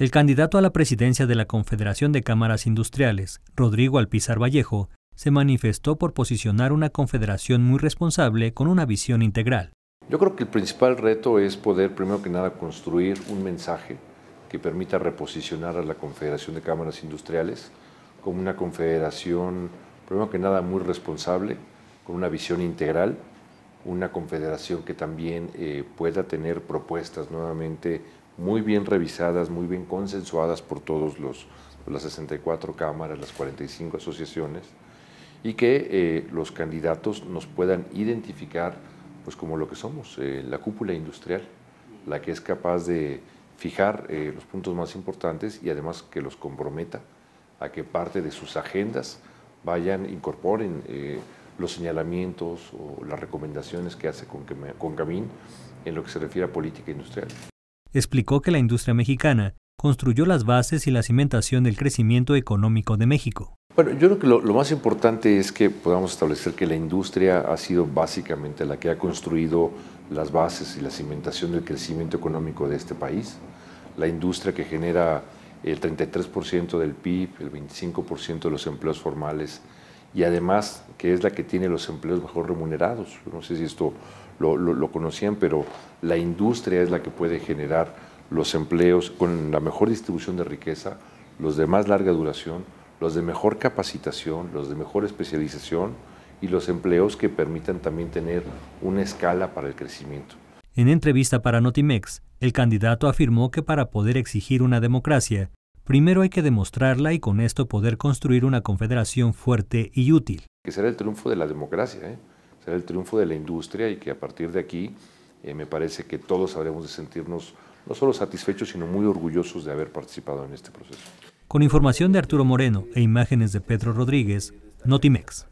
El candidato a la presidencia de la Confederación de Cámaras Industriales, Rodrigo Alpizar Vallejo, se manifestó por posicionar una confederación muy responsable con una visión integral. Yo creo que el principal reto es poder, primero que nada, construir un mensaje que permita reposicionar a la Confederación de Cámaras Industriales como una confederación, primero que nada, muy responsable, con una visión integral, una confederación que también eh, pueda tener propuestas nuevamente muy bien revisadas, muy bien consensuadas por todos las 64 cámaras, las 45 asociaciones y que eh, los candidatos nos puedan identificar pues como lo que somos, eh, la cúpula industrial, la que es capaz de fijar eh, los puntos más importantes y además que los comprometa a que parte de sus agendas vayan, incorporen los señalamientos o las recomendaciones que hace con, con Camín en lo que se refiere a política industrial explicó que la industria mexicana construyó las bases y la cimentación del crecimiento económico de México. Bueno, yo creo que lo, más importante es que podamos establecer que la industria ha sido básicamente la que ha construido las bases y la cimentación del crecimiento económico de este país. La industria que genera el 33% del PIB, el 25% de los empleos formales, y además que es la que tiene los empleos mejor remunerados. No sé si esto lo, conocían, pero la industria es la que puede generar los empleos con la mejor distribución de riqueza, los de más larga duración, los de mejor capacitación, los de mejor especialización y los empleos que permitan también tener una escala para el crecimiento. En entrevista para Notimex, el candidato afirmó que para poder exigir una democracia Primero hay que demostrarla y con esto poder construir una confederación fuerte y útil. Que será el triunfo de la democracia, ¿eh? será el triunfo de la industria y que a partir de aquí eh, me parece que todos habremos de sentirnos no solo satisfechos, sino muy orgullosos de haber participado en este proceso. Con información de Arturo Moreno e imágenes de Pedro Rodríguez, Notimex.